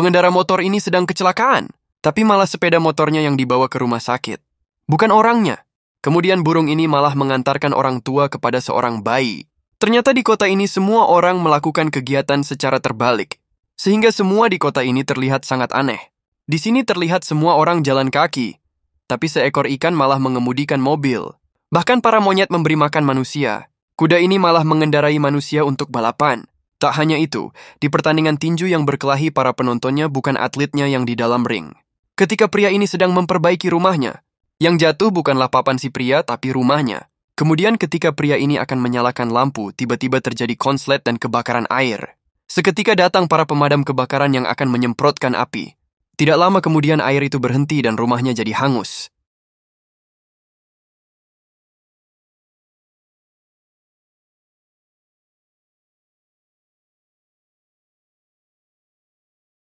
Pengendara motor ini sedang kecelakaan, tapi malah sepeda motornya yang dibawa ke rumah sakit. Bukan orangnya. Kemudian burung ini malah mengantarkan orang tua kepada seorang bayi. Ternyata di kota ini semua orang melakukan kegiatan secara terbalik, sehingga semua di kota ini terlihat sangat aneh. Di sini terlihat semua orang jalan kaki, tapi seekor ikan malah mengemudikan mobil. Bahkan para monyet memberi makan manusia. Kuda ini malah mengendarai manusia untuk balapan. Tak hanya itu, di pertandingan tinju yang berkelahi para penontonnya bukan atletnya yang di dalam ring. Ketika pria ini sedang memperbaiki rumahnya, yang jatuh bukanlah papan si pria tapi rumahnya. Kemudian ketika pria ini akan menyalakan lampu, tiba-tiba terjadi konslet dan kebakaran air. Seketika datang para pemadam kebakaran yang akan menyemprotkan api. Tidak lama kemudian air itu berhenti dan rumahnya jadi hangus.